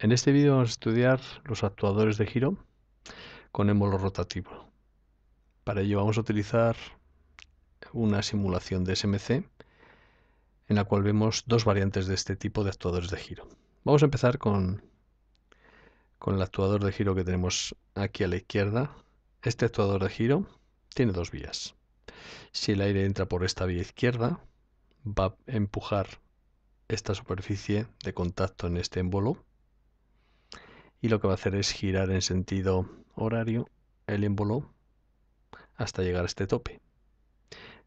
En este vídeo vamos a estudiar los actuadores de giro con émbolo rotativo. Para ello vamos a utilizar una simulación de SMC en la cual vemos dos variantes de este tipo de actuadores de giro. Vamos a empezar con, con el actuador de giro que tenemos aquí a la izquierda. Este actuador de giro tiene dos vías. Si el aire entra por esta vía izquierda, va a empujar esta superficie de contacto en este émbolo y lo que va a hacer es girar en sentido horario el émbolo hasta llegar a este tope.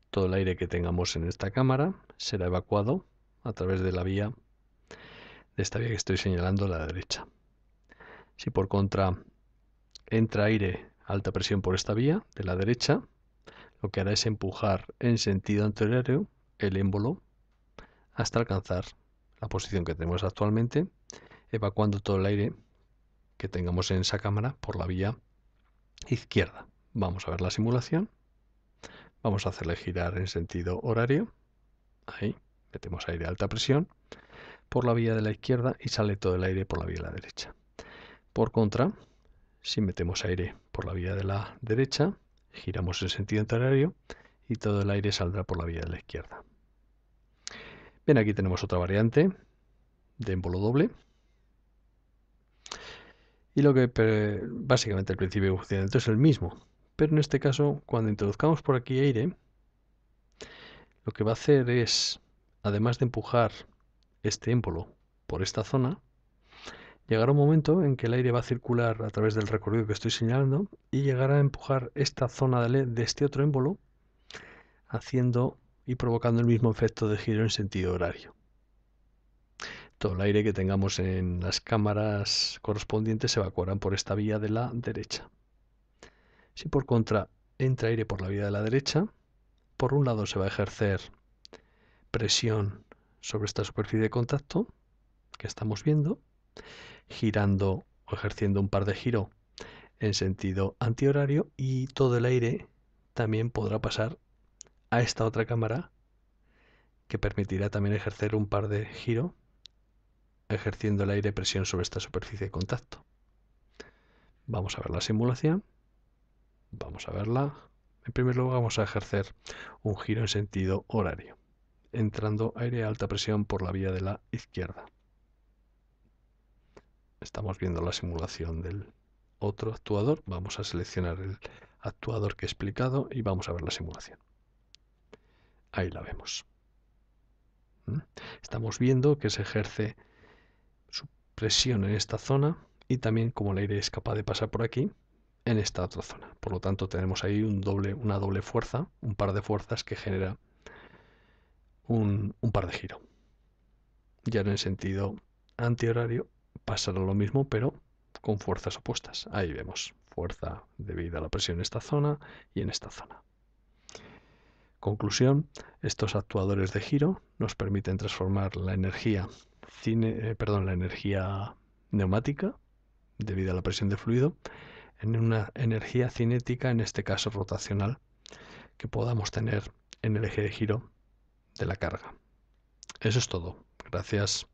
Todo el aire que tengamos en esta cámara será evacuado a través de la vía, de esta vía que estoy señalando a la derecha. Si por contra entra aire a alta presión por esta vía de la derecha, lo que hará es empujar en sentido anterior el émbolo hasta alcanzar la posición que tenemos actualmente, evacuando todo el aire que tengamos en esa cámara por la vía izquierda. Vamos a ver la simulación. Vamos a hacerle girar en sentido horario. Ahí, metemos aire a alta presión por la vía de la izquierda y sale todo el aire por la vía de la derecha. Por contra, si metemos aire por la vía de la derecha, giramos en sentido horario y todo el aire saldrá por la vía de la izquierda. Bien, aquí tenemos otra variante de embolo doble y lo que básicamente el principio de funcionamiento es el mismo. Pero en este caso, cuando introduzcamos por aquí aire, lo que va a hacer es, además de empujar este émbolo por esta zona, llegará un momento en que el aire va a circular a través del recorrido que estoy señalando y llegará a empujar esta zona de este otro émbolo, haciendo y provocando el mismo efecto de giro en sentido horario todo el aire que tengamos en las cámaras correspondientes se evacuarán por esta vía de la derecha. Si por contra entra aire por la vía de la derecha, por un lado se va a ejercer presión sobre esta superficie de contacto que estamos viendo, girando o ejerciendo un par de giro en sentido antihorario y todo el aire también podrá pasar a esta otra cámara que permitirá también ejercer un par de giro ejerciendo el aire presión sobre esta superficie de contacto. Vamos a ver la simulación. Vamos a verla. En primer lugar vamos a ejercer un giro en sentido horario, entrando aire a alta presión por la vía de la izquierda. Estamos viendo la simulación del otro actuador. Vamos a seleccionar el actuador que he explicado y vamos a ver la simulación. Ahí la vemos. ¿Mm? Estamos viendo que se ejerce presión en esta zona y también como el aire es capaz de pasar por aquí en esta otra zona. Por lo tanto, tenemos ahí doble, una doble fuerza, un par de fuerzas que genera un, par de giro. Ya en el sentido antihorario pasará lo mismo, pero con fuerzas opuestas. Ahí vemos fuerza debida a la presión en esta zona y en esta zona. Conclusión, estos actuadores de giro nos permiten transformar la energía eh, perdón, la energía neumática, debido a la presión de fluido, en una energía cinética, en este caso rotacional, que podamos tener en el eje de giro de la carga. Eso es todo. Gracias.